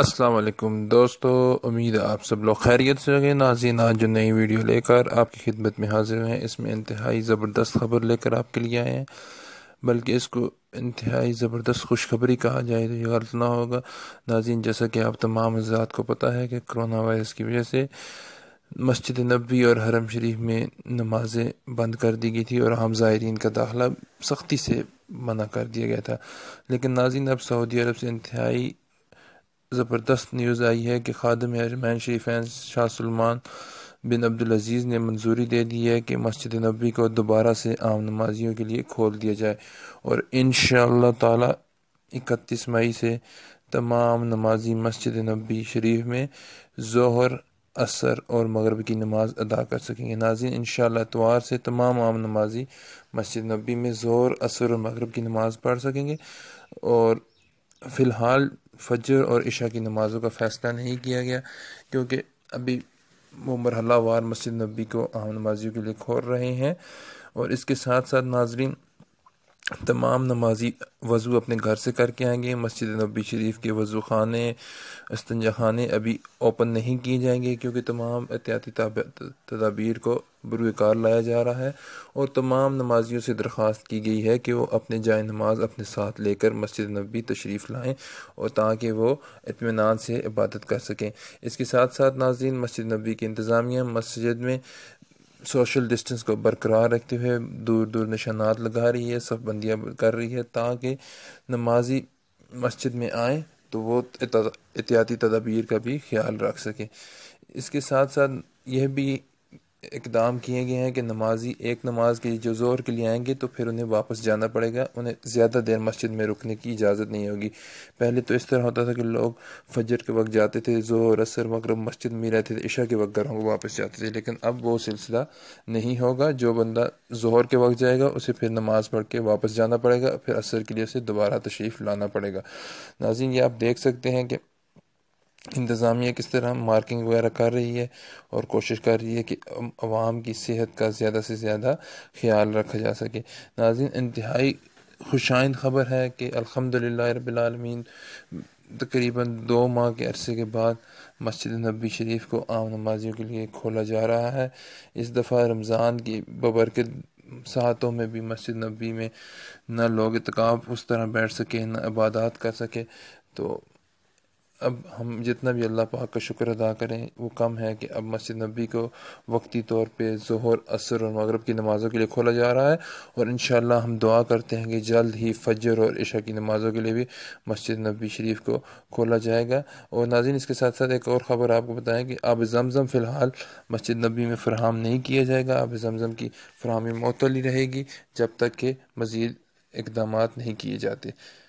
अस्सलाम वालेकुम दोस्तों उम्मीद आप सब लोग खैरियत से होंगे नाजीन आज जो नई वीडियो लेकर आपकी खिदमत में हाजिर हैं इसमें इंतहाई ज़बरदस्त खबर लेकर आपके लिए आए हैं बल्कि इसको इंतहाई ज़बरदस्त खुशखबरी कहा जाए तो ये गलत ना होगा नाजीन जैसा कि आप तमाम हजरात को पता है कि करोना वायरस की वजह से मस्जिद नबी और हरम शरीफ में नमाजें बंद कर दी गई थी और आम ज़ायरीन का दाखिला सख्ती से मना कर दिया गया था लेकिन नाजिन अब सऊदी अरब से इंतहाई ज़बरदस्त न्यूज़ आई है कि खादम हरमैन शरीफ शाह सलमान बिन अब्दुलज़ीज़ ने मंजूरी दे दी है कि मस्जिद नबी को दोबारा से आम नमाजियों के लिए खोल दिया जाए और इन ताला इकतीस मई से तमाम नमाजी मस्जिद नबी शरीफ में जहर असर और मगरब की नमाज अदा कर सकेंगे नाजिन इन शतवार से तमाम आम नमाजी मस्जिद नबी में जहर असर और मगरब की नमाज पढ़ सकेंगे और फ़िलहाल फजर और इशा की नमाज़ों का फ़ैसला नहीं किया गया क्योंकि अभी वो मरहला वार मस्जिद नबी को आम नमाजियों के लिए खोल रहे हैं और इसके साथ साथ नाजरीन तमाम नमाजी वज़ू अपने घर से करके आएंगे मस्जिद नबी शरीफ के वज़ू खाने अस्तंजा खाने अभी ओपन नहीं किए जाएंगे क्योंकि तमाम एहतियाती तदाबीर को बुरकार लाया जा रहा है और तमाम नमाजियों से दरख्वास्त की गई है कि वो अपने जाए नमाज अपने साथ लेकर मस्जिद नबी तशरीफ़ लाएँ और ताकि वो इतमान से इबादत कर सकें इसके साथ साथ नाजीन मस्जिद नबी की इंतज़ामिया मस्जिद में सोशल डिस्टेंस को बरकरार रखते हुए दूर दूर निशानात लगा रही है सब बंदियाँ कर रही है ताकि नमाजी मस्जिद में आए तो वो एहतियाती तदाबीर का भी ख्याल रख सकें इसके साथ साथ यह भी इकदाम किए गए हैं कि नमाजी एक नमाज के लिए जो जोर के लिए आएंगे तो फिर उन्हें वापस जाना पड़ेगा उन्हें ज़्यादा देर मस्जिद में रुकने की इजाज़त नहीं होगी पहले तो इस तरह होता था कि लोग फजर के वक्त जाते थे जोर असर मगरब मस्जिद में रहते थे ईशा के वक्त घरों को वापस जाते थे लेकिन अब वो सिलसिला नहीं होगा जो बंदा जहर के वक्त जाएगा उसे फिर नमाज़ पढ़ के वापस जाना पड़ेगा फिर असर के लिए उसे दोबारा तशरीफ़ लाना पड़ेगा नाजिन ये आप देख सकते हैं कि इंतज़ामिया किस तरह मार्किंग वगैरह कर रही है और कोशिश कर रही है कि आवाम की सेहत का ज़्यादा से ज़्यादा ख्याल रखा जा सके नाजिन इंतहाई खुशाइन ख़बर है कि अलहमदिल्ला रबालमीन तकरीबन दो माह के अरसे के बाद मस्जिद नबी शरीफ को आम नमाजियों के लिए खोला जा रहा है इस दफ़ा रमज़ान की बबर के साहतों में भी मस्जिद नबी में ना लोग इतक उस तरह बैठ सके ना इबादत कर सके तो अब हम जितना भी अल्लाह पाक का शुक्र अदा करें वो कम है कि अब मस्जिद नबी को वक्ती तौर पे जहर असर और मगरब की नमाज़ों के लिए खोला जा रहा है और इन हम दुआ करते हैं कि जल्द ही फजर और इशा की नमाज़ों के लिए भी मस्जिद नबी शरीफ को खोला जाएगा और नाजिन इसके साथ साथ एक और ख़बर आपको बताएं कि अब जमज़म फ़िलहाल मस्जिद नबी में फ़राम नहीं किया जाएगा अब जमज़म की फ़रहमी मअतली रहेगी जब तक कि मज़ीद इकदाम नहीं किए जाते